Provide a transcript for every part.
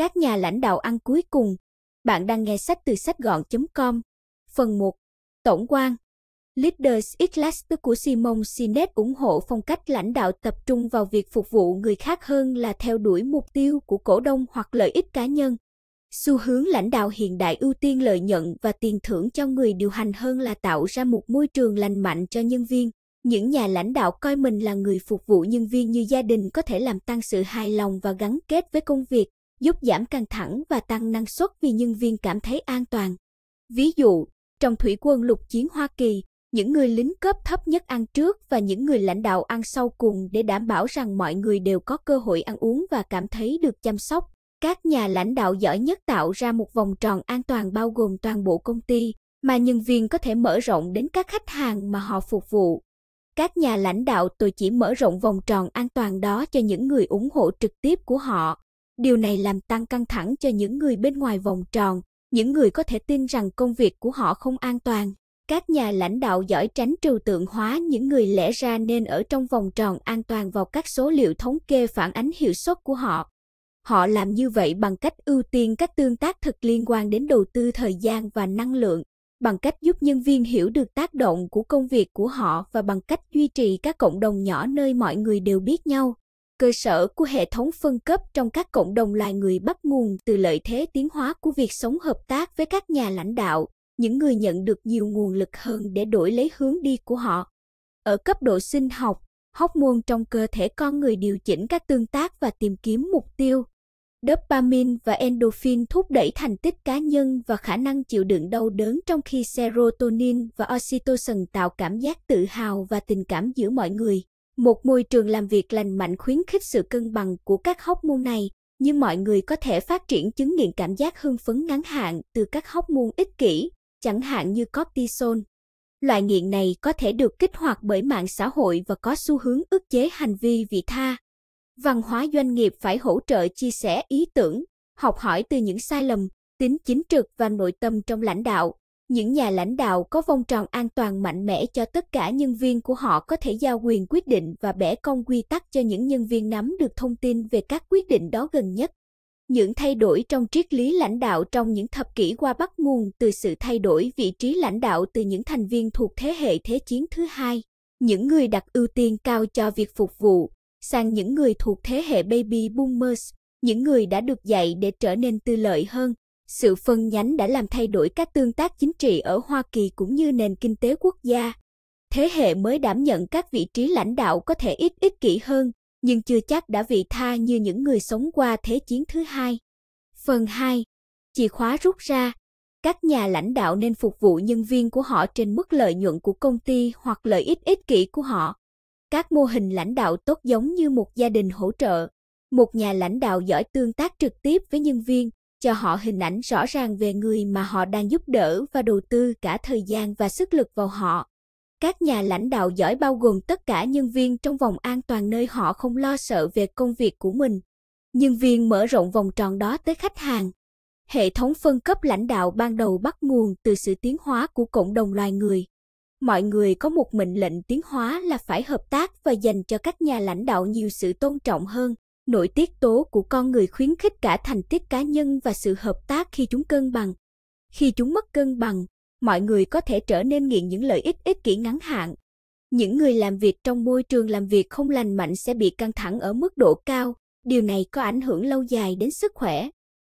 Các nhà lãnh đạo ăn cuối cùng. Bạn đang nghe sách từ sách gọn.com. Phần 1. Tổng quan. Leaders Atlas của Simon Sinek ủng hộ phong cách lãnh đạo tập trung vào việc phục vụ người khác hơn là theo đuổi mục tiêu của cổ đông hoặc lợi ích cá nhân. Xu hướng lãnh đạo hiện đại ưu tiên lợi nhuận và tiền thưởng cho người điều hành hơn là tạo ra một môi trường lành mạnh cho nhân viên. Những nhà lãnh đạo coi mình là người phục vụ nhân viên như gia đình có thể làm tăng sự hài lòng và gắn kết với công việc, giúp giảm căng thẳng và tăng năng suất vì nhân viên cảm thấy an toàn. Ví dụ, trong thủy quân lục chiến Hoa Kỳ, những người lính cấp thấp nhất ăn trước và những người lãnh đạo ăn sau cùng để đảm bảo rằng mọi người đều có cơ hội ăn uống và cảm thấy được chăm sóc. Các nhà lãnh đạo giỏi nhất tạo ra một vòng tròn an toàn bao gồm toàn bộ công ty, mà nhân viên có thể mở rộng đến các khách hàng mà họ phục vụ. Các nhà lãnh đạo tôi chỉ mở rộng vòng tròn an toàn đó cho những người ủng hộ trực tiếp của họ Điều này làm tăng căng thẳng cho những người bên ngoài vòng tròn, những người có thể tin rằng công việc của họ không an toàn. Các nhà lãnh đạo giỏi tránh trừu tượng hóa những người lẽ ra nên ở trong vòng tròn an toàn vào các số liệu thống kê phản ánh hiệu suất của họ. Họ làm như vậy bằng cách ưu tiên các tương tác thực liên quan đến đầu tư thời gian và năng lượng, bằng cách giúp nhân viên hiểu được tác động của công việc của họ và bằng cách duy trì các cộng đồng nhỏ nơi mọi người đều biết nhau cơ sở của hệ thống phân cấp trong các cộng đồng loài người bắt nguồn từ lợi thế tiến hóa của việc sống hợp tác với các nhà lãnh đạo những người nhận được nhiều nguồn lực hơn để đổi lấy hướng đi của họ ở cấp độ sinh học hóc môn trong cơ thể con người điều chỉnh các tương tác và tìm kiếm mục tiêu dopamine và endorphin thúc đẩy thành tích cá nhân và khả năng chịu đựng đau đớn trong khi serotonin và oxytocin tạo cảm giác tự hào và tình cảm giữa mọi người một môi trường làm việc lành mạnh khuyến khích sự cân bằng của các hóc môn này, nhưng mọi người có thể phát triển chứng nghiện cảm giác hưng phấn ngắn hạn từ các hóc môn ích kỷ, chẳng hạn như cortisol. Loại nghiện này có thể được kích hoạt bởi mạng xã hội và có xu hướng ức chế hành vi vị tha. Văn hóa doanh nghiệp phải hỗ trợ chia sẻ ý tưởng, học hỏi từ những sai lầm, tính chính trực và nội tâm trong lãnh đạo, những nhà lãnh đạo có vòng tròn an toàn mạnh mẽ cho tất cả nhân viên của họ có thể giao quyền quyết định và bẻ cong quy tắc cho những nhân viên nắm được thông tin về các quyết định đó gần nhất. Những thay đổi trong triết lý lãnh đạo trong những thập kỷ qua bắt nguồn từ sự thay đổi vị trí lãnh đạo từ những thành viên thuộc thế hệ thế chiến thứ hai, những người đặt ưu tiên cao cho việc phục vụ, sang những người thuộc thế hệ baby boomers, những người đã được dạy để trở nên tư lợi hơn, sự phân nhánh đã làm thay đổi các tương tác chính trị ở Hoa Kỳ cũng như nền kinh tế quốc gia. Thế hệ mới đảm nhận các vị trí lãnh đạo có thể ít ích kỷ hơn, nhưng chưa chắc đã vị tha như những người sống qua Thế chiến thứ hai. Phần 2. Chìa khóa rút ra. Các nhà lãnh đạo nên phục vụ nhân viên của họ trên mức lợi nhuận của công ty hoặc lợi ích ích kỷ của họ. Các mô hình lãnh đạo tốt giống như một gia đình hỗ trợ. Một nhà lãnh đạo giỏi tương tác trực tiếp với nhân viên, cho họ hình ảnh rõ ràng về người mà họ đang giúp đỡ và đầu tư cả thời gian và sức lực vào họ. Các nhà lãnh đạo giỏi bao gồm tất cả nhân viên trong vòng an toàn nơi họ không lo sợ về công việc của mình. Nhân viên mở rộng vòng tròn đó tới khách hàng. Hệ thống phân cấp lãnh đạo ban đầu bắt nguồn từ sự tiến hóa của cộng đồng loài người. Mọi người có một mệnh lệnh tiến hóa là phải hợp tác và dành cho các nhà lãnh đạo nhiều sự tôn trọng hơn nội tiết tố của con người khuyến khích cả thành tích cá nhân và sự hợp tác khi chúng cân bằng. Khi chúng mất cân bằng, mọi người có thể trở nên nghiện những lợi ích ích kỷ ngắn hạn. Những người làm việc trong môi trường làm việc không lành mạnh sẽ bị căng thẳng ở mức độ cao, điều này có ảnh hưởng lâu dài đến sức khỏe.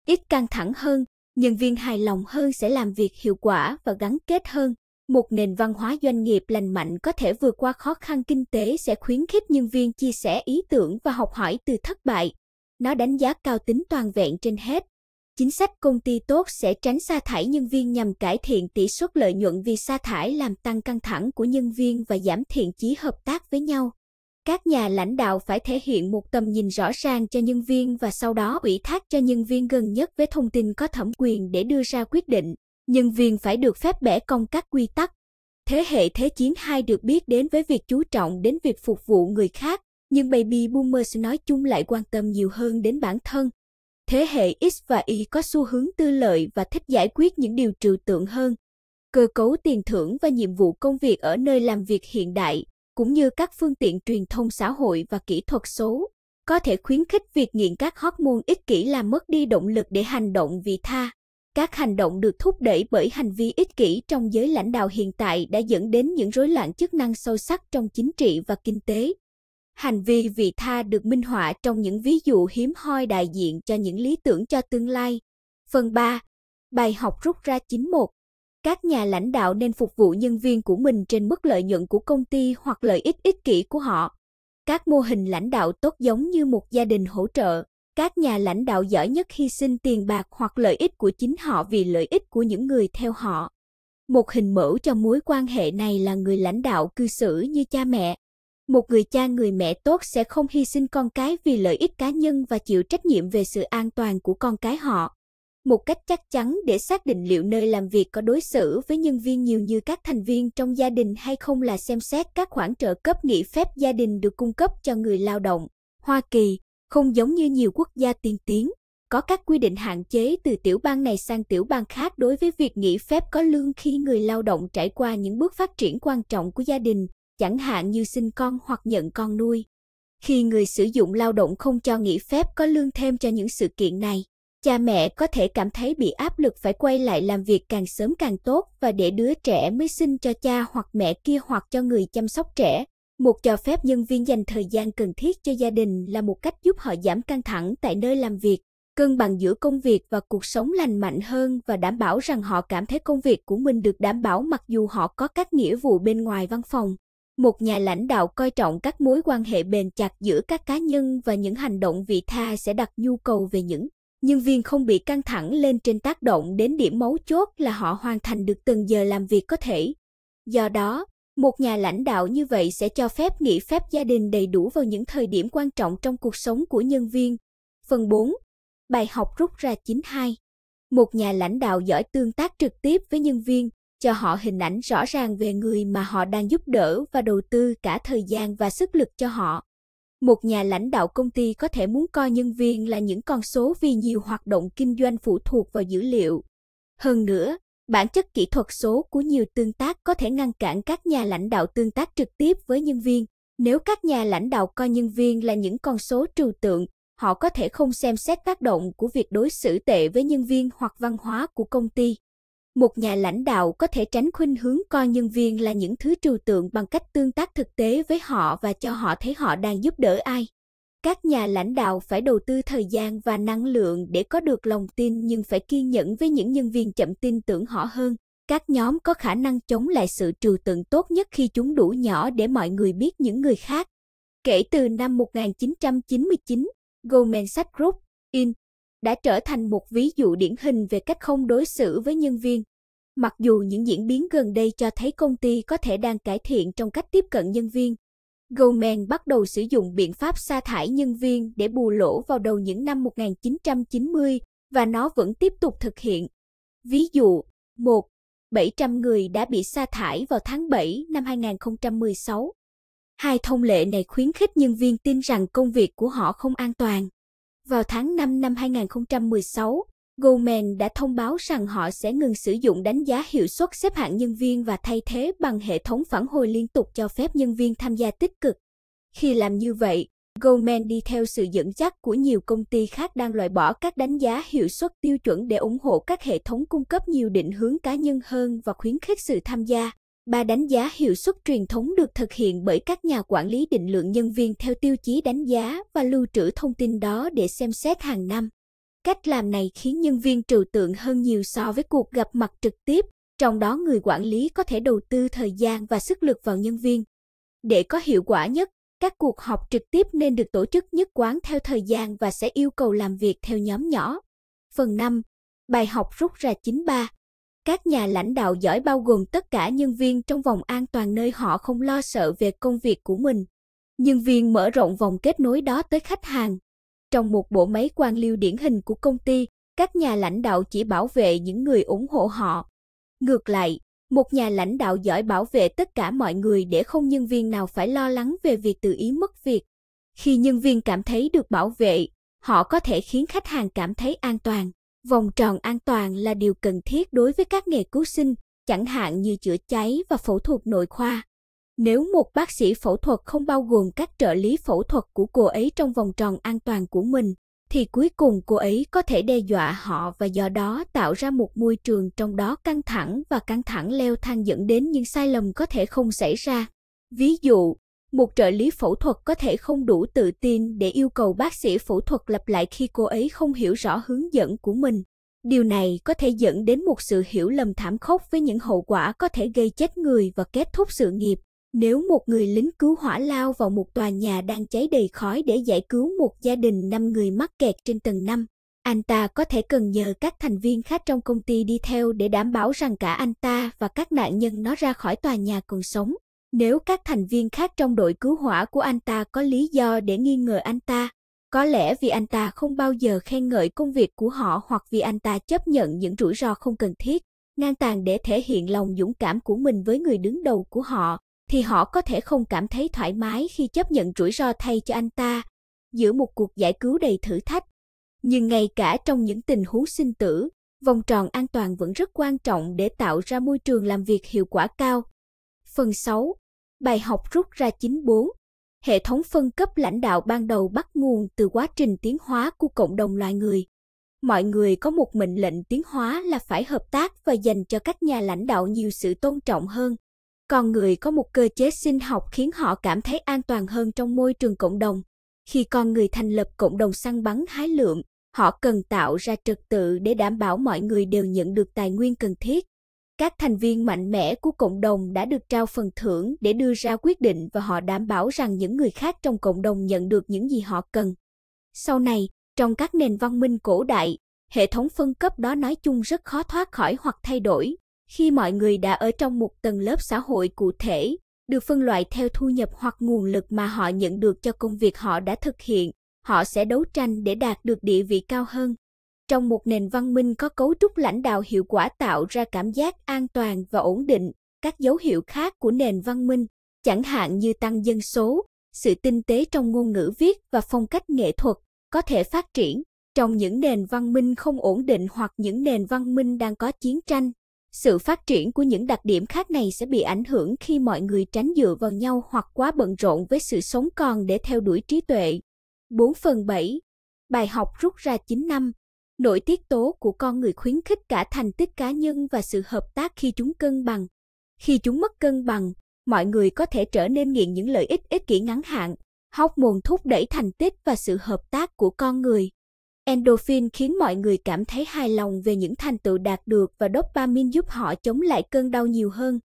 Ít căng thẳng hơn, nhân viên hài lòng hơn sẽ làm việc hiệu quả và gắn kết hơn một nền văn hóa doanh nghiệp lành mạnh có thể vượt qua khó khăn kinh tế sẽ khuyến khích nhân viên chia sẻ ý tưởng và học hỏi từ thất bại nó đánh giá cao tính toàn vẹn trên hết chính sách công ty tốt sẽ tránh sa thải nhân viên nhằm cải thiện tỷ suất lợi nhuận vì sa thải làm tăng căng thẳng của nhân viên và giảm thiện chí hợp tác với nhau các nhà lãnh đạo phải thể hiện một tầm nhìn rõ ràng cho nhân viên và sau đó ủy thác cho nhân viên gần nhất với thông tin có thẩm quyền để đưa ra quyết định nhân viên phải được phép bẻ cong các quy tắc. Thế hệ Thế chiến 2 được biết đến với việc chú trọng đến việc phục vụ người khác, nhưng baby boomers nói chung lại quan tâm nhiều hơn đến bản thân. Thế hệ X và Y có xu hướng tư lợi và thích giải quyết những điều trừu tượng hơn. Cơ cấu tiền thưởng và nhiệm vụ công việc ở nơi làm việc hiện đại, cũng như các phương tiện truyền thông xã hội và kỹ thuật số, có thể khuyến khích việc nghiện các hormone ích kỷ làm mất đi động lực để hành động vì tha các hành động được thúc đẩy bởi hành vi ích kỷ trong giới lãnh đạo hiện tại đã dẫn đến những rối loạn chức năng sâu sắc trong chính trị và kinh tế. Hành vi vị tha được minh họa trong những ví dụ hiếm hoi đại diện cho những lý tưởng cho tương lai. Phần 3. Bài học rút ra 91. Các nhà lãnh đạo nên phục vụ nhân viên của mình trên mức lợi nhuận của công ty hoặc lợi ích ích kỷ của họ. Các mô hình lãnh đạo tốt giống như một gia đình hỗ trợ các nhà lãnh đạo giỏi nhất hy sinh tiền bạc hoặc lợi ích của chính họ vì lợi ích của những người theo họ một hình mẫu cho mối quan hệ này là người lãnh đạo cư xử như cha mẹ một người cha người mẹ tốt sẽ không hy sinh con cái vì lợi ích cá nhân và chịu trách nhiệm về sự an toàn của con cái họ một cách chắc chắn để xác định liệu nơi làm việc có đối xử với nhân viên nhiều như các thành viên trong gia đình hay không là xem xét các khoản trợ cấp nghỉ phép gia đình được cung cấp cho người lao động. Hoa Kỳ không giống như nhiều quốc gia tiên tiến, có các quy định hạn chế từ tiểu bang này sang tiểu bang khác đối với việc nghỉ phép có lương khi người lao động trải qua những bước phát triển quan trọng của gia đình, chẳng hạn như sinh con hoặc nhận con nuôi. Khi người sử dụng lao động không cho nghỉ phép có lương thêm cho những sự kiện này, cha mẹ có thể cảm thấy bị áp lực phải quay lại làm việc càng sớm càng tốt và để đứa trẻ mới sinh cho cha hoặc mẹ kia hoặc cho người chăm sóc trẻ, một cho phép nhân viên dành thời gian cần thiết cho gia đình là một cách giúp họ giảm căng thẳng tại nơi làm việc, cân bằng giữa công việc và cuộc sống lành mạnh hơn và đảm bảo rằng họ cảm thấy công việc của mình được đảm bảo mặc dù họ có các nghĩa vụ bên ngoài văn phòng. Một nhà lãnh đạo coi trọng các mối quan hệ bền chặt giữa các cá nhân và những hành động vị tha sẽ đặt nhu cầu về những nhân viên không bị căng thẳng lên trên tác động đến điểm mấu chốt là họ hoàn thành được từng giờ làm việc có thể. Do đó, một nhà lãnh đạo như vậy sẽ cho phép nghỉ phép gia đình đầy đủ vào những thời điểm quan trọng trong cuộc sống của nhân viên. Phần 4. Bài học rút ra 92. Một nhà lãnh đạo giỏi tương tác trực tiếp với nhân viên, cho họ hình ảnh rõ ràng về người mà họ đang giúp đỡ và đầu tư cả thời gian và sức lực cho họ. Một nhà lãnh đạo công ty có thể muốn coi nhân viên là những con số vì nhiều hoạt động kinh doanh phụ thuộc vào dữ liệu. Hơn nữa, Bản chất kỹ thuật số của nhiều tương tác có thể ngăn cản các nhà lãnh đạo tương tác trực tiếp với nhân viên. Nếu các nhà lãnh đạo coi nhân viên là những con số trừu tượng, họ có thể không xem xét tác động của việc đối xử tệ với nhân viên hoặc văn hóa của công ty. Một nhà lãnh đạo có thể tránh khuynh hướng coi nhân viên là những thứ trừu tượng bằng cách tương tác thực tế với họ và cho họ thấy họ đang giúp đỡ ai các nhà lãnh đạo phải đầu tư thời gian và năng lượng để có được lòng tin nhưng phải kiên nhẫn với những nhân viên chậm tin tưởng họ hơn các nhóm có khả năng chống lại sự trừ tượng tốt nhất khi chúng đủ nhỏ để mọi người biết những người khác. Kể từ năm 1999, Goldman Sachs Group, In, đã trở thành một ví dụ điển hình về cách không đối xử với nhân viên. Mặc dù những diễn biến gần đây cho thấy công ty có thể đang cải thiện trong cách tiếp cận nhân viên, Goldman bắt đầu sử dụng biện pháp sa thải nhân viên để bù lỗ vào đầu những năm 1990 và nó vẫn tiếp tục thực hiện. Ví dụ, 1. 700 người đã bị sa thải vào tháng 7 năm 2016. Hai thông lệ này khuyến khích nhân viên tin rằng công việc của họ không an toàn. Vào tháng 5 năm 2016, Goldman đã thông báo rằng họ sẽ ngừng sử dụng đánh giá hiệu suất xếp hạng nhân viên và thay thế bằng hệ thống phản hồi liên tục cho phép nhân viên tham gia tích cực. Khi làm như vậy, Goldman đi theo sự dẫn dắt của nhiều công ty khác đang loại bỏ các đánh giá hiệu suất tiêu chuẩn để ủng hộ các hệ thống cung cấp nhiều định hướng cá nhân hơn và khuyến khích sự tham gia. Ba đánh giá hiệu suất truyền thống được thực hiện bởi các nhà quản lý định lượng nhân viên theo tiêu chí đánh giá và lưu trữ thông tin đó để xem xét hàng năm. Cách làm này khiến nhân viên trừu tượng hơn nhiều so với cuộc gặp mặt trực tiếp, trong đó người quản lý có thể đầu tư thời gian và sức lực vào nhân viên. Để có hiệu quả nhất, các cuộc họp trực tiếp nên được tổ chức nhất quán theo thời gian và sẽ yêu cầu làm việc theo nhóm nhỏ. Phần 5. Bài học rút ra 93. Các nhà lãnh đạo giỏi bao gồm tất cả nhân viên trong vòng an toàn nơi họ không lo sợ về công việc của mình. Nhân viên mở rộng vòng kết nối đó tới khách hàng, trong một bộ máy quan liêu điển hình của công ty, các nhà lãnh đạo chỉ bảo vệ những người ủng hộ họ. Ngược lại, một nhà lãnh đạo giỏi bảo vệ tất cả mọi người để không nhân viên nào phải lo lắng về việc tự ý mất việc. Khi nhân viên cảm thấy được bảo vệ, họ có thể khiến khách hàng cảm thấy an toàn. Vòng tròn an toàn là điều cần thiết đối với các nghề cứu sinh, chẳng hạn như chữa cháy và phẫu thuật nội khoa. Nếu một bác sĩ phẫu thuật không bao gồm các trợ lý phẫu thuật của cô ấy trong vòng tròn an toàn của mình, thì cuối cùng cô ấy có thể đe dọa họ và do đó tạo ra một môi trường trong đó căng thẳng và căng thẳng leo thang dẫn đến những sai lầm có thể không xảy ra. Ví dụ, một trợ lý phẫu thuật có thể không đủ tự tin để yêu cầu bác sĩ phẫu thuật lặp lại khi cô ấy không hiểu rõ hướng dẫn của mình. Điều này có thể dẫn đến một sự hiểu lầm thảm khốc với những hậu quả có thể gây chết người và kết thúc sự nghiệp. Nếu một người lính cứu hỏa lao vào một tòa nhà đang cháy đầy khói để giải cứu một gia đình 5 người mắc kẹt trên tầng 5, anh ta có thể cần nhờ các thành viên khác trong công ty đi theo để đảm bảo rằng cả anh ta và các nạn nhân nó ra khỏi tòa nhà còn sống. Nếu các thành viên khác trong đội cứu hỏa của anh ta có lý do để nghi ngờ anh ta, có lẽ vì anh ta không bao giờ khen ngợi công việc của họ hoặc vì anh ta chấp nhận những rủi ro không cần thiết, ngang tàn để thể hiện lòng dũng cảm của mình với người đứng đầu của họ, thì họ có thể không cảm thấy thoải mái khi chấp nhận rủi ro thay cho anh ta giữa một cuộc giải cứu đầy thử thách. Nhưng ngay cả trong những tình huống sinh tử, vòng tròn an toàn vẫn rất quan trọng để tạo ra môi trường làm việc hiệu quả cao. Phần 6. Bài học rút ra 94. Hệ thống phân cấp lãnh đạo ban đầu bắt nguồn từ quá trình tiến hóa của cộng đồng loài người. Mọi người có một mệnh lệnh tiến hóa là phải hợp tác và dành cho các nhà lãnh đạo nhiều sự tôn trọng hơn. Con người có một cơ chế sinh học khiến họ cảm thấy an toàn hơn trong môi trường cộng đồng. Khi con người thành lập cộng đồng săn bắn hái lượm, họ cần tạo ra trật tự để đảm bảo mọi người đều nhận được tài nguyên cần thiết. Các thành viên mạnh mẽ của cộng đồng đã được trao phần thưởng để đưa ra quyết định và họ đảm bảo rằng những người khác trong cộng đồng nhận được những gì họ cần. Sau này, trong các nền văn minh cổ đại, hệ thống phân cấp đó nói chung rất khó thoát khỏi hoặc thay đổi khi mọi người đã ở trong một tầng lớp xã hội cụ thể, được phân loại theo thu nhập hoặc nguồn lực mà họ nhận được cho công việc họ đã thực hiện, họ sẽ đấu tranh để đạt được địa vị cao hơn. Trong một nền văn minh có cấu trúc lãnh đạo hiệu quả tạo ra cảm giác an toàn và ổn định, các dấu hiệu khác của nền văn minh, chẳng hạn như tăng dân số, sự tinh tế trong ngôn ngữ viết và phong cách nghệ thuật, có thể phát triển trong những nền văn minh không ổn định hoặc những nền văn minh đang có chiến tranh sự phát triển của những đặc điểm khác này sẽ bị ảnh hưởng khi mọi người tránh dựa vào nhau hoặc quá bận rộn với sự sống còn để theo đuổi trí tuệ. 4 phần 7 Bài học rút ra 9 năm Nội tiết tố của con người khuyến khích cả thành tích cá nhân và sự hợp tác khi chúng cân bằng. Khi chúng mất cân bằng, mọi người có thể trở nên nghiện những lợi ích ích kỷ ngắn hạn, hóc môn thúc đẩy thành tích và sự hợp tác của con người. Endorphin khiến mọi người cảm thấy hài lòng về những thành tựu đạt được và dopamine giúp họ chống lại cơn đau nhiều hơn.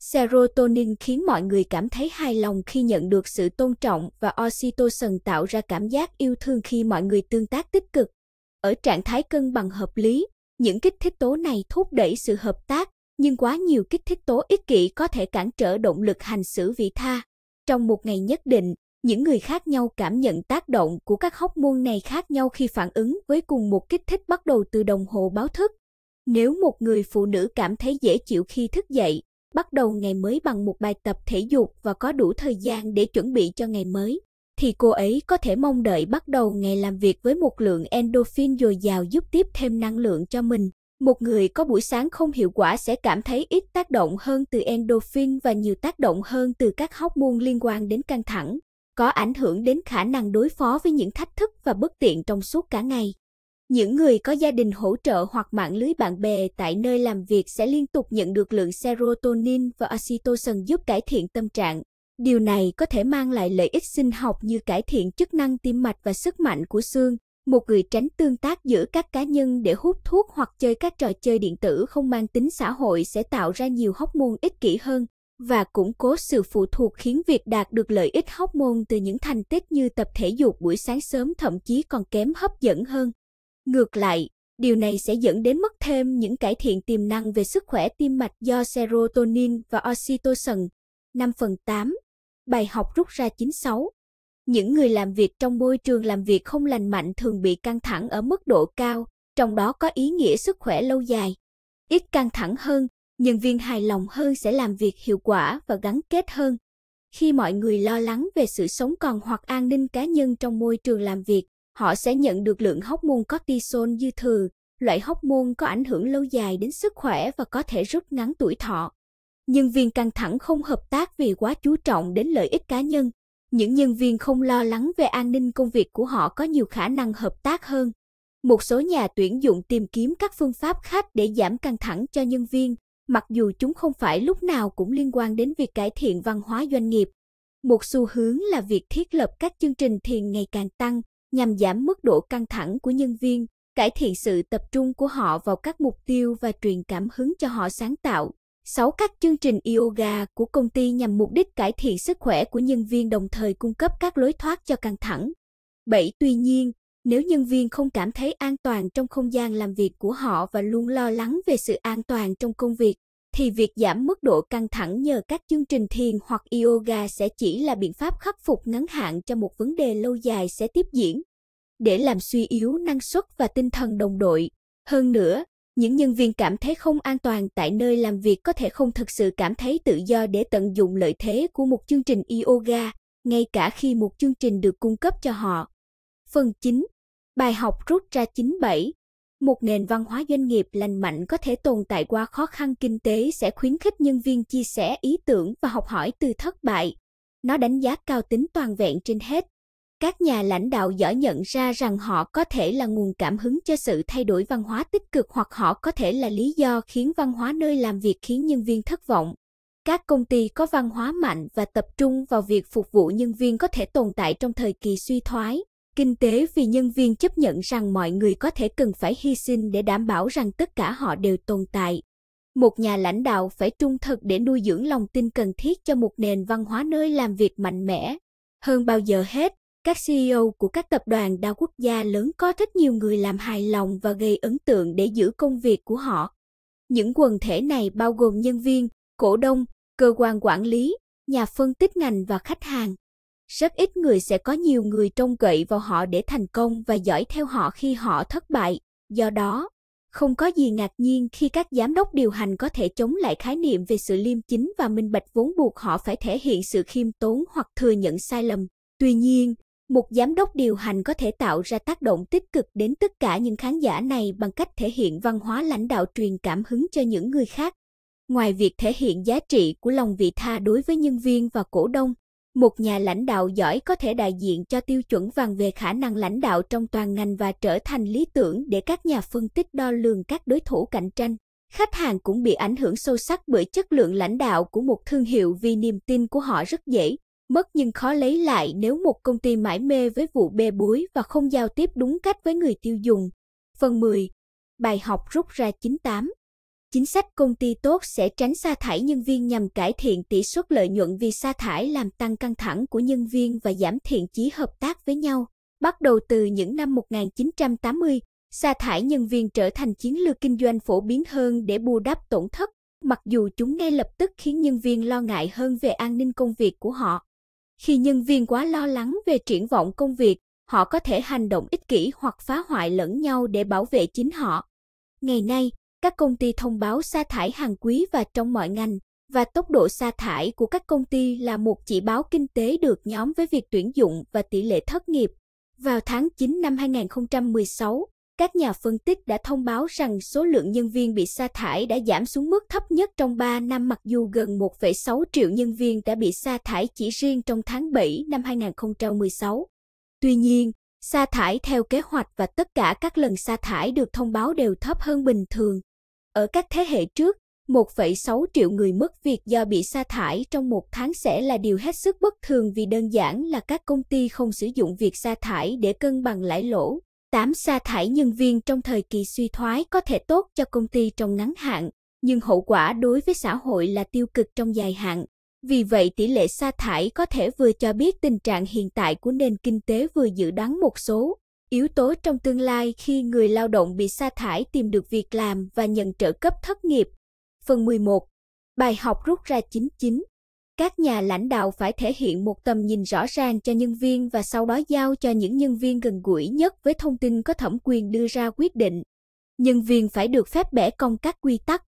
Serotonin khiến mọi người cảm thấy hài lòng khi nhận được sự tôn trọng và oxytocin tạo ra cảm giác yêu thương khi mọi người tương tác tích cực. Ở trạng thái cân bằng hợp lý, những kích thích tố này thúc đẩy sự hợp tác, nhưng quá nhiều kích thích tố ích kỷ có thể cản trở động lực hành xử vị tha. Trong một ngày nhất định, những người khác nhau cảm nhận tác động của các hóc môn này khác nhau khi phản ứng với cùng một kích thích bắt đầu từ đồng hồ báo thức. Nếu một người phụ nữ cảm thấy dễ chịu khi thức dậy, bắt đầu ngày mới bằng một bài tập thể dục và có đủ thời gian để chuẩn bị cho ngày mới, thì cô ấy có thể mong đợi bắt đầu ngày làm việc với một lượng endorphin dồi dào giúp tiếp thêm năng lượng cho mình. Một người có buổi sáng không hiệu quả sẽ cảm thấy ít tác động hơn từ endorphin và nhiều tác động hơn từ các hóc môn liên quan đến căng thẳng có ảnh hưởng đến khả năng đối phó với những thách thức và bất tiện trong suốt cả ngày. Những người có gia đình hỗ trợ hoặc mạng lưới bạn bè tại nơi làm việc sẽ liên tục nhận được lượng serotonin và oxytocin giúp cải thiện tâm trạng. Điều này có thể mang lại lợi ích sinh học như cải thiện chức năng tim mạch và sức mạnh của xương. Một người tránh tương tác giữa các cá nhân để hút thuốc hoặc chơi các trò chơi điện tử không mang tính xã hội sẽ tạo ra nhiều hóc môn ích kỷ hơn và củng cố sự phụ thuộc khiến việc đạt được lợi ích hóc môn từ những thành tích như tập thể dục buổi sáng sớm thậm chí còn kém hấp dẫn hơn. Ngược lại, điều này sẽ dẫn đến mất thêm những cải thiện tiềm năng về sức khỏe tim mạch do serotonin và oxytocin. 5 phần 8. Bài học rút ra 96. Những người làm việc trong môi trường làm việc không lành mạnh thường bị căng thẳng ở mức độ cao, trong đó có ý nghĩa sức khỏe lâu dài. Ít căng thẳng hơn, nhân viên hài lòng hơn sẽ làm việc hiệu quả và gắn kết hơn. Khi mọi người lo lắng về sự sống còn hoặc an ninh cá nhân trong môi trường làm việc, họ sẽ nhận được lượng hóc môn cortisol dư thừa, loại hóc môn có ảnh hưởng lâu dài đến sức khỏe và có thể rút ngắn tuổi thọ. Nhân viên căng thẳng không hợp tác vì quá chú trọng đến lợi ích cá nhân. Những nhân viên không lo lắng về an ninh công việc của họ có nhiều khả năng hợp tác hơn. Một số nhà tuyển dụng tìm kiếm các phương pháp khác để giảm căng thẳng cho nhân viên, mặc dù chúng không phải lúc nào cũng liên quan đến việc cải thiện văn hóa doanh nghiệp. Một xu hướng là việc thiết lập các chương trình thiền ngày càng tăng nhằm giảm mức độ căng thẳng của nhân viên, cải thiện sự tập trung của họ vào các mục tiêu và truyền cảm hứng cho họ sáng tạo. sáu Các chương trình yoga của công ty nhằm mục đích cải thiện sức khỏe của nhân viên đồng thời cung cấp các lối thoát cho căng thẳng. bảy Tuy nhiên, nếu nhân viên không cảm thấy an toàn trong không gian làm việc của họ và luôn lo lắng về sự an toàn trong công việc thì việc giảm mức độ căng thẳng nhờ các chương trình thiền hoặc yoga sẽ chỉ là biện pháp khắc phục ngắn hạn cho một vấn đề lâu dài sẽ tiếp diễn để làm suy yếu năng suất và tinh thần đồng đội hơn nữa những nhân viên cảm thấy không an toàn tại nơi làm việc có thể không thực sự cảm thấy tự do để tận dụng lợi thế của một chương trình yoga ngay cả khi một chương trình được cung cấp cho họ phần chính. Bài học rút ra 97. Một nền văn hóa doanh nghiệp lành mạnh có thể tồn tại qua khó khăn kinh tế sẽ khuyến khích nhân viên chia sẻ ý tưởng và học hỏi từ thất bại. Nó đánh giá cao tính toàn vẹn trên hết. Các nhà lãnh đạo giỏi nhận ra rằng họ có thể là nguồn cảm hứng cho sự thay đổi văn hóa tích cực hoặc họ có thể là lý do khiến văn hóa nơi làm việc khiến nhân viên thất vọng. Các công ty có văn hóa mạnh và tập trung vào việc phục vụ nhân viên có thể tồn tại trong thời kỳ suy thoái kinh tế vì nhân viên chấp nhận rằng mọi người có thể cần phải hy sinh để đảm bảo rằng tất cả họ đều tồn tại một nhà lãnh đạo phải trung thực để nuôi dưỡng lòng tin cần thiết cho một nền văn hóa nơi làm việc mạnh mẽ hơn bao giờ hết các ceo của các tập đoàn đa quốc gia lớn có rất nhiều người làm hài lòng và gây ấn tượng để giữ công việc của họ những quần thể này bao gồm nhân viên cổ đông cơ quan quản lý nhà phân tích ngành và khách hàng rất ít người sẽ có nhiều người trông cậy vào họ để thành công và dõi theo họ khi họ thất bại. Do đó, không có gì ngạc nhiên khi các giám đốc điều hành có thể chống lại khái niệm về sự liêm chính và minh bạch vốn buộc họ phải thể hiện sự khiêm tốn hoặc thừa nhận sai lầm. Tuy nhiên, một giám đốc điều hành có thể tạo ra tác động tích cực đến tất cả những khán giả này bằng cách thể hiện văn hóa lãnh đạo truyền cảm hứng cho những người khác. Ngoài việc thể hiện giá trị của lòng vị tha đối với nhân viên và cổ đông, một nhà lãnh đạo giỏi có thể đại diện cho tiêu chuẩn vàng về khả năng lãnh đạo trong toàn ngành và trở thành lý tưởng để các nhà phân tích đo lường các đối thủ cạnh tranh. Khách hàng cũng bị ảnh hưởng sâu sắc bởi chất lượng lãnh đạo của một thương hiệu vì niềm tin của họ rất dễ mất nhưng khó lấy lại nếu một công ty mãi mê với vụ bê bối và không giao tiếp đúng cách với người tiêu dùng. Phần 10. Bài học rút ra 98 Chính sách công ty tốt sẽ tránh sa thải nhân viên nhằm cải thiện tỷ suất lợi nhuận vì sa thải làm tăng căng thẳng của nhân viên và giảm thiện chí hợp tác với nhau. Bắt đầu từ những năm 1980, sa thải nhân viên trở thành chiến lược kinh doanh phổ biến hơn để bù đắp tổn thất, mặc dù chúng ngay lập tức khiến nhân viên lo ngại hơn về an ninh công việc của họ. Khi nhân viên quá lo lắng về triển vọng công việc, họ có thể hành động ích kỷ hoặc phá hoại lẫn nhau để bảo vệ chính họ. Ngày nay, các công ty thông báo sa thải hàng quý và trong mọi ngành, và tốc độ sa thải của các công ty là một chỉ báo kinh tế được nhóm với việc tuyển dụng và tỷ lệ thất nghiệp. Vào tháng 9 năm 2016, các nhà phân tích đã thông báo rằng số lượng nhân viên bị sa thải đã giảm xuống mức thấp nhất trong 3 năm mặc dù gần 1,6 triệu nhân viên đã bị sa thải chỉ riêng trong tháng 7 năm 2016. Tuy nhiên, sa thải theo kế hoạch và tất cả các lần sa thải được thông báo đều thấp hơn bình thường. Ở các thế hệ trước, 1,6 triệu người mất việc do bị sa thải trong một tháng sẽ là điều hết sức bất thường vì đơn giản là các công ty không sử dụng việc sa thải để cân bằng lãi lỗ. 8. Sa thải nhân viên trong thời kỳ suy thoái có thể tốt cho công ty trong ngắn hạn, nhưng hậu quả đối với xã hội là tiêu cực trong dài hạn. Vì vậy, tỷ lệ sa thải có thể vừa cho biết tình trạng hiện tại của nền kinh tế vừa dự đoán một số Yếu tố trong tương lai khi người lao động bị sa thải tìm được việc làm và nhận trợ cấp thất nghiệp. Phần 11. Bài học rút ra 99. Các nhà lãnh đạo phải thể hiện một tầm nhìn rõ ràng cho nhân viên và sau đó giao cho những nhân viên gần gũi nhất với thông tin có thẩm quyền đưa ra quyết định. Nhân viên phải được phép bẻ cong các quy tắc.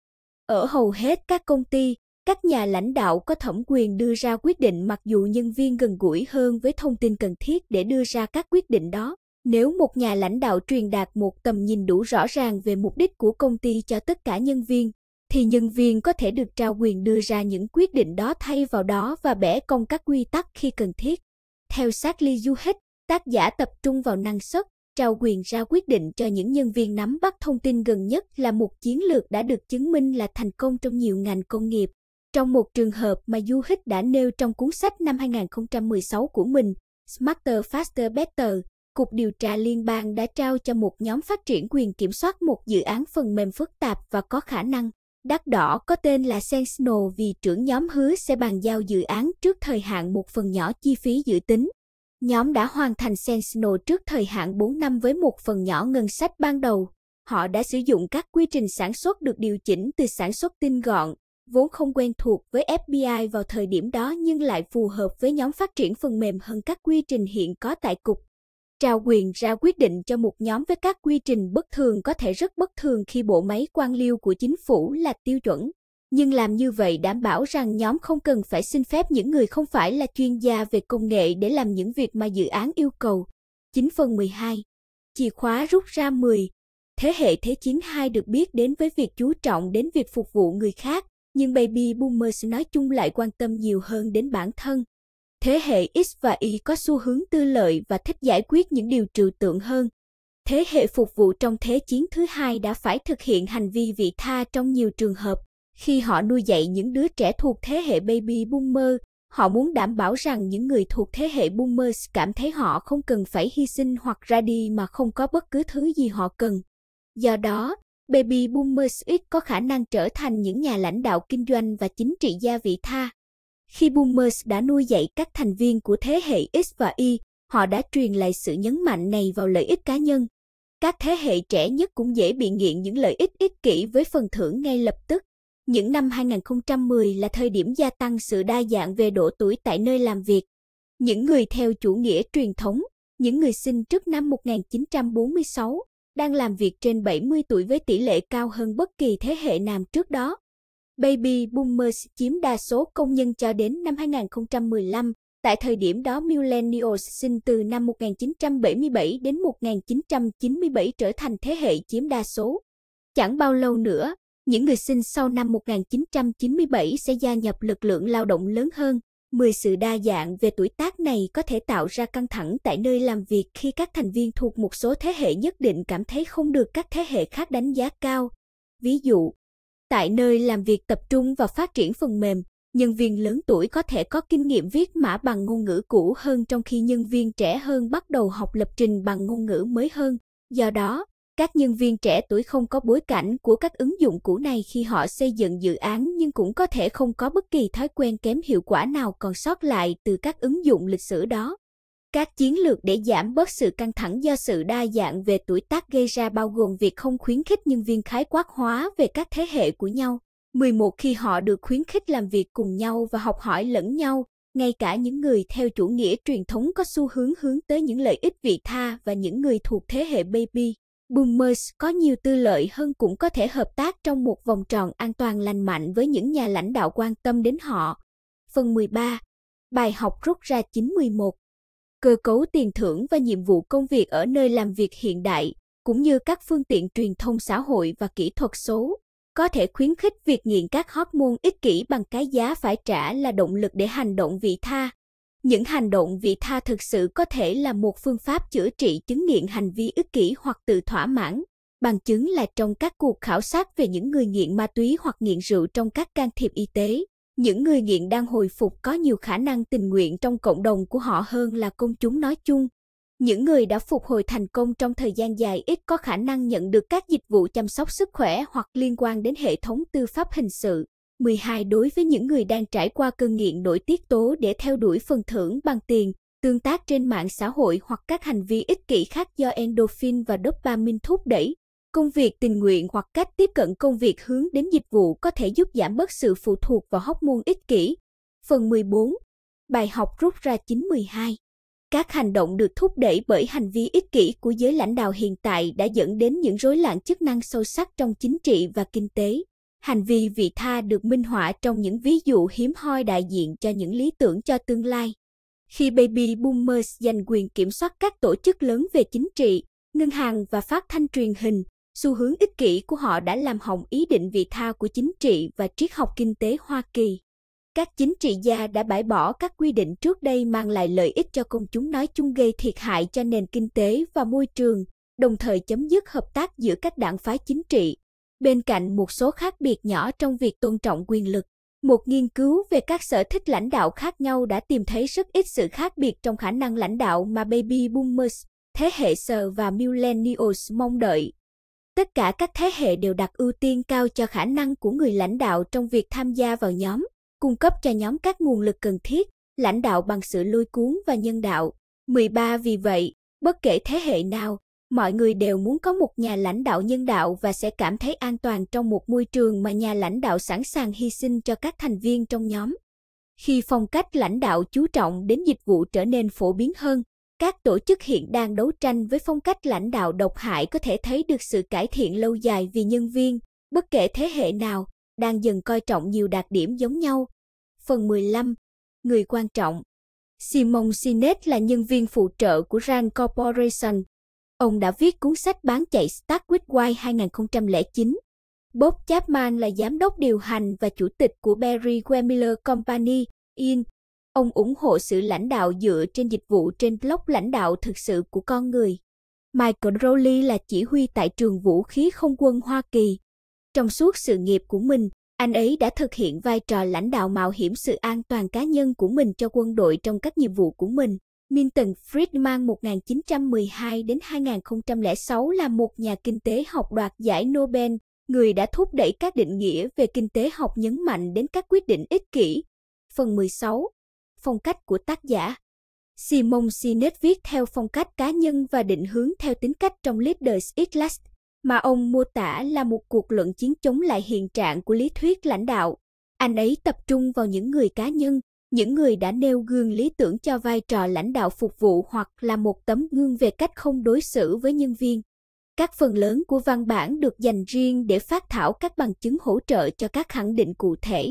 Ở hầu hết các công ty, các nhà lãnh đạo có thẩm quyền đưa ra quyết định mặc dù nhân viên gần gũi hơn với thông tin cần thiết để đưa ra các quyết định đó nếu một nhà lãnh đạo truyền đạt một tầm nhìn đủ rõ ràng về mục đích của công ty cho tất cả nhân viên, thì nhân viên có thể được trao quyền đưa ra những quyết định đó thay vào đó và bẻ cong các quy tắc khi cần thiết. Theo Sally Juhet, tác giả tập trung vào năng suất, trao quyền ra quyết định cho những nhân viên nắm bắt thông tin gần nhất là một chiến lược đã được chứng minh là thành công trong nhiều ngành công nghiệp. Trong một trường hợp mà Du Hích đã nêu trong cuốn sách năm 2016 của mình, Smarter Faster Better, Cục điều tra liên bang đã trao cho một nhóm phát triển quyền kiểm soát một dự án phần mềm phức tạp và có khả năng đắt đỏ có tên là Sensno vì trưởng nhóm hứa sẽ bàn giao dự án trước thời hạn một phần nhỏ chi phí dự tính. Nhóm đã hoàn thành Sensno trước thời hạn 4 năm với một phần nhỏ ngân sách ban đầu. Họ đã sử dụng các quy trình sản xuất được điều chỉnh từ sản xuất tinh gọn, vốn không quen thuộc với FBI vào thời điểm đó nhưng lại phù hợp với nhóm phát triển phần mềm hơn các quy trình hiện có tại cục trao quyền ra quyết định cho một nhóm với các quy trình bất thường có thể rất bất thường khi bộ máy quan liêu của chính phủ là tiêu chuẩn. Nhưng làm như vậy đảm bảo rằng nhóm không cần phải xin phép những người không phải là chuyên gia về công nghệ để làm những việc mà dự án yêu cầu. 9 phần 12 Chìa khóa rút ra 10 Thế hệ Thế chiến 2 được biết đến với việc chú trọng đến việc phục vụ người khác, nhưng baby boomers nói chung lại quan tâm nhiều hơn đến bản thân, Thế hệ X và Y có xu hướng tư lợi và thích giải quyết những điều trừu tượng hơn. Thế hệ phục vụ trong Thế chiến thứ hai đã phải thực hiện hành vi vị tha trong nhiều trường hợp. Khi họ nuôi dạy những đứa trẻ thuộc thế hệ baby boomer, họ muốn đảm bảo rằng những người thuộc thế hệ boomers cảm thấy họ không cần phải hy sinh hoặc ra đi mà không có bất cứ thứ gì họ cần. Do đó, baby boomers ít có khả năng trở thành những nhà lãnh đạo kinh doanh và chính trị gia vị tha. Khi Boomers đã nuôi dạy các thành viên của thế hệ X và Y, họ đã truyền lại sự nhấn mạnh này vào lợi ích cá nhân. Các thế hệ trẻ nhất cũng dễ bị nghiện những lợi ích ích kỷ với phần thưởng ngay lập tức. Những năm 2010 là thời điểm gia tăng sự đa dạng về độ tuổi tại nơi làm việc. Những người theo chủ nghĩa truyền thống, những người sinh trước năm 1946, đang làm việc trên 70 tuổi với tỷ lệ cao hơn bất kỳ thế hệ nào trước đó. Baby Boomers chiếm đa số công nhân cho đến năm 2015. Tại thời điểm đó, Millennials sinh từ năm 1977 đến 1997 trở thành thế hệ chiếm đa số. Chẳng bao lâu nữa, những người sinh sau năm 1997 sẽ gia nhập lực lượng lao động lớn hơn. 10 sự đa dạng về tuổi tác này có thể tạo ra căng thẳng tại nơi làm việc khi các thành viên thuộc một số thế hệ nhất định cảm thấy không được các thế hệ khác đánh giá cao. Ví dụ, Tại nơi làm việc tập trung vào phát triển phần mềm, nhân viên lớn tuổi có thể có kinh nghiệm viết mã bằng ngôn ngữ cũ hơn trong khi nhân viên trẻ hơn bắt đầu học lập trình bằng ngôn ngữ mới hơn. Do đó, các nhân viên trẻ tuổi không có bối cảnh của các ứng dụng cũ này khi họ xây dựng dự án nhưng cũng có thể không có bất kỳ thói quen kém hiệu quả nào còn sót lại từ các ứng dụng lịch sử đó. Các chiến lược để giảm bớt sự căng thẳng do sự đa dạng về tuổi tác gây ra bao gồm việc không khuyến khích nhân viên khái quát hóa về các thế hệ của nhau. 11 khi họ được khuyến khích làm việc cùng nhau và học hỏi lẫn nhau, ngay cả những người theo chủ nghĩa truyền thống có xu hướng hướng tới những lợi ích vị tha và những người thuộc thế hệ baby. Boomers có nhiều tư lợi hơn cũng có thể hợp tác trong một vòng tròn an toàn lành mạnh với những nhà lãnh đạo quan tâm đến họ. Phần 13. Bài học rút ra 91 cơ cấu tiền thưởng và nhiệm vụ công việc ở nơi làm việc hiện đại cũng như các phương tiện truyền thông xã hội và kỹ thuật số có thể khuyến khích việc nghiện các hormone ích kỷ bằng cái giá phải trả là động lực để hành động vị tha những hành động vị tha thực sự có thể là một phương pháp chữa trị chứng nghiện hành vi ích kỷ hoặc tự thỏa mãn bằng chứng là trong các cuộc khảo sát về những người nghiện ma túy hoặc nghiện rượu trong các can thiệp y tế những người nghiện đang hồi phục có nhiều khả năng tình nguyện trong cộng đồng của họ hơn là công chúng nói chung. Những người đã phục hồi thành công trong thời gian dài ít có khả năng nhận được các dịch vụ chăm sóc sức khỏe hoặc liên quan đến hệ thống tư pháp hình sự. 12 đối với những người đang trải qua cơn nghiện nổi tiết tố để theo đuổi phần thưởng bằng tiền, tương tác trên mạng xã hội hoặc các hành vi ích kỷ khác do endorphin và dopamine thúc đẩy, Công việc tình nguyện hoặc cách tiếp cận công việc hướng đến dịch vụ có thể giúp giảm bớt sự phụ thuộc vào hóc môn ích kỷ. Phần 14. Bài học rút ra 912. Các hành động được thúc đẩy bởi hành vi ích kỷ của giới lãnh đạo hiện tại đã dẫn đến những rối loạn chức năng sâu sắc trong chính trị và kinh tế. Hành vi vị tha được minh họa trong những ví dụ hiếm hoi đại diện cho những lý tưởng cho tương lai. Khi baby boomers giành quyền kiểm soát các tổ chức lớn về chính trị, ngân hàng và phát thanh truyền hình, xu hướng ích kỷ của họ đã làm hỏng ý định vị tha của chính trị và triết học kinh tế Hoa Kỳ. Các chính trị gia đã bãi bỏ các quy định trước đây mang lại lợi ích cho công chúng nói chung gây thiệt hại cho nền kinh tế và môi trường, đồng thời chấm dứt hợp tác giữa các đảng phái chính trị. Bên cạnh một số khác biệt nhỏ trong việc tôn trọng quyền lực, một nghiên cứu về các sở thích lãnh đạo khác nhau đã tìm thấy rất ít sự khác biệt trong khả năng lãnh đạo mà baby boomers, thế hệ sờ và millennials mong đợi tất cả các thế hệ đều đặt ưu tiên cao cho khả năng của người lãnh đạo trong việc tham gia vào nhóm, cung cấp cho nhóm các nguồn lực cần thiết, lãnh đạo bằng sự lôi cuốn và nhân đạo. 13 Vì vậy, bất kể thế hệ nào, mọi người đều muốn có một nhà lãnh đạo nhân đạo và sẽ cảm thấy an toàn trong một môi trường mà nhà lãnh đạo sẵn sàng hy sinh cho các thành viên trong nhóm. Khi phong cách lãnh đạo chú trọng đến dịch vụ trở nên phổ biến hơn, các tổ chức hiện đang đấu tranh với phong cách lãnh đạo độc hại có thể thấy được sự cải thiện lâu dài vì nhân viên, bất kể thế hệ nào, đang dần coi trọng nhiều đặc điểm giống nhau. Phần 15. Người quan trọng Simon Sinek là nhân viên phụ trợ của Rand Corporation. Ông đã viết cuốn sách bán chạy Start with Why 2009. Bob Chapman là giám đốc điều hành và chủ tịch của Berry Wemiller Company, Inc., Ông ủng hộ sự lãnh đạo dựa trên dịch vụ trên block lãnh đạo thực sự của con người. Michael Rowley là chỉ huy tại trường vũ khí không quân Hoa Kỳ. Trong suốt sự nghiệp của mình, anh ấy đã thực hiện vai trò lãnh đạo mạo hiểm sự an toàn cá nhân của mình cho quân đội trong các nhiệm vụ của mình. Milton Friedman 1912 đến 2006 là một nhà kinh tế học đoạt giải Nobel, người đã thúc đẩy các định nghĩa về kinh tế học nhấn mạnh đến các quyết định ích kỷ. Phần 16 phong cách của tác giả. Simon Sinek viết theo phong cách cá nhân và định hướng theo tính cách trong Leaders Atlas, mà ông mô tả là một cuộc luận chiến chống lại hiện trạng của lý thuyết lãnh đạo. Anh ấy tập trung vào những người cá nhân, những người đã nêu gương lý tưởng cho vai trò lãnh đạo phục vụ hoặc là một tấm gương về cách không đối xử với nhân viên. Các phần lớn của văn bản được dành riêng để phát thảo các bằng chứng hỗ trợ cho các khẳng định cụ thể.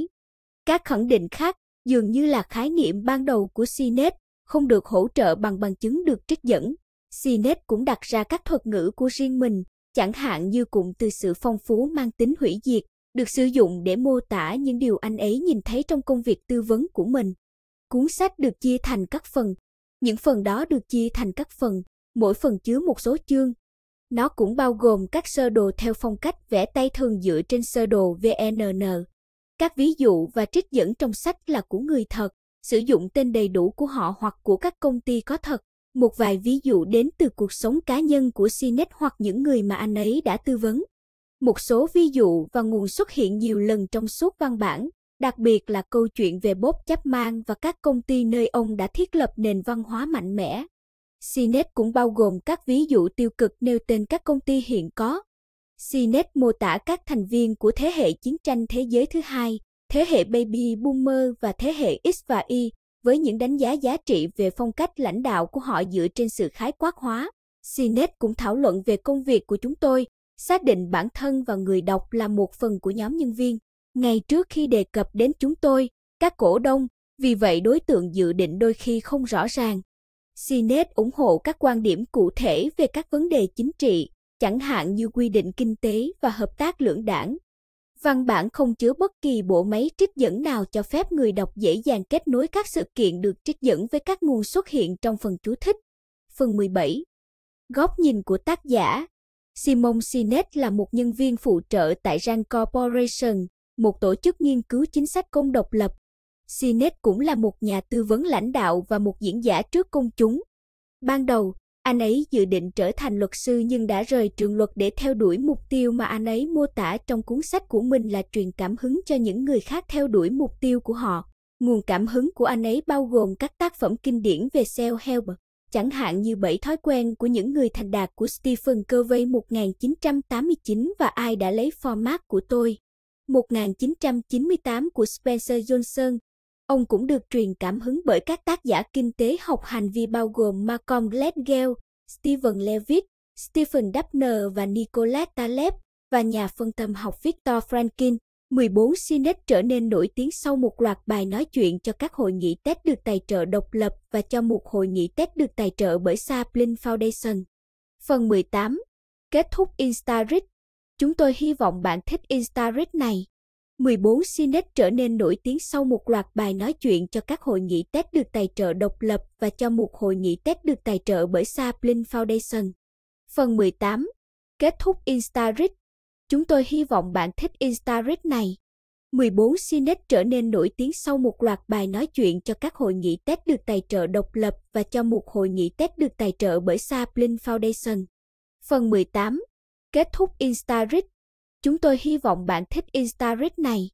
Các khẳng định khác dường như là khái niệm ban đầu của CNET, không được hỗ trợ bằng bằng chứng được trích dẫn. CNET cũng đặt ra các thuật ngữ của riêng mình, chẳng hạn như cụm từ sự phong phú mang tính hủy diệt, được sử dụng để mô tả những điều anh ấy nhìn thấy trong công việc tư vấn của mình. Cuốn sách được chia thành các phần. Những phần đó được chia thành các phần, mỗi phần chứa một số chương. Nó cũng bao gồm các sơ đồ theo phong cách vẽ tay thường dựa trên sơ đồ VNN. Các ví dụ và trích dẫn trong sách là của người thật, sử dụng tên đầy đủ của họ hoặc của các công ty có thật. Một vài ví dụ đến từ cuộc sống cá nhân của Sinet hoặc những người mà anh ấy đã tư vấn. Một số ví dụ và nguồn xuất hiện nhiều lần trong suốt văn bản, đặc biệt là câu chuyện về Bob Chapman và các công ty nơi ông đã thiết lập nền văn hóa mạnh mẽ. Sinet cũng bao gồm các ví dụ tiêu cực nêu tên các công ty hiện có, CNET mô tả các thành viên của thế hệ chiến tranh thế giới thứ hai, thế hệ baby boomer và thế hệ X và Y với những đánh giá giá trị về phong cách lãnh đạo của họ dựa trên sự khái quát hóa. CNET cũng thảo luận về công việc của chúng tôi, xác định bản thân và người đọc là một phần của nhóm nhân viên. Ngay trước khi đề cập đến chúng tôi, các cổ đông, vì vậy đối tượng dự định đôi khi không rõ ràng. CNET ủng hộ các quan điểm cụ thể về các vấn đề chính trị, chẳng hạn như quy định kinh tế và hợp tác lưỡng đảng. Văn bản không chứa bất kỳ bộ máy trích dẫn nào cho phép người đọc dễ dàng kết nối các sự kiện được trích dẫn với các nguồn xuất hiện trong phần chú thích. Phần 17 Góc nhìn của tác giả Simon Sinet là một nhân viên phụ trợ tại Rand Corporation, một tổ chức nghiên cứu chính sách công độc lập. Sinet cũng là một nhà tư vấn lãnh đạo và một diễn giả trước công chúng. Ban đầu, anh ấy dự định trở thành luật sư nhưng đã rời trường luật để theo đuổi mục tiêu mà anh ấy mô tả trong cuốn sách của mình là truyền cảm hứng cho những người khác theo đuổi mục tiêu của họ. Nguồn cảm hứng của anh ấy bao gồm các tác phẩm kinh điển về self-help, chẳng hạn như bảy thói quen của những người thành đạt của Stephen Covey 1989 và Ai đã lấy format của tôi 1998 của Spencer Johnson Ông cũng được truyền cảm hứng bởi các tác giả kinh tế học hành vi bao gồm Malcolm Gladwell, Stephen Levitt, Stephen Dubner và Nicholas Taleb và nhà phân tâm học Victor Franklin. 14 Sinet trở nên nổi tiếng sau một loạt bài nói chuyện cho các hội nghị Tết được tài trợ độc lập và cho một hội nghị Tết được tài trợ bởi Saplin Foundation. Phần 18. Kết thúc Instarit. Chúng tôi hy vọng bạn thích Instarit này. 14 Sinet trở nên nổi tiếng sau một loạt bài nói chuyện cho các hội nghị Tết được tài trợ độc lập và cho một hội nghị Tết được tài trợ bởi Sapling Foundation. Phần 18. Kết thúc Instarit. Chúng tôi hy vọng bạn thích Instarit này. 14 Sinet trở nên nổi tiếng sau một loạt bài nói chuyện cho các hội nghị Tết được tài trợ độc lập và cho một hội nghị Tết được tài trợ bởi Sapling Foundation. Phần 18. Kết thúc Instarit. Chúng tôi hy vọng bạn thích Instarit này.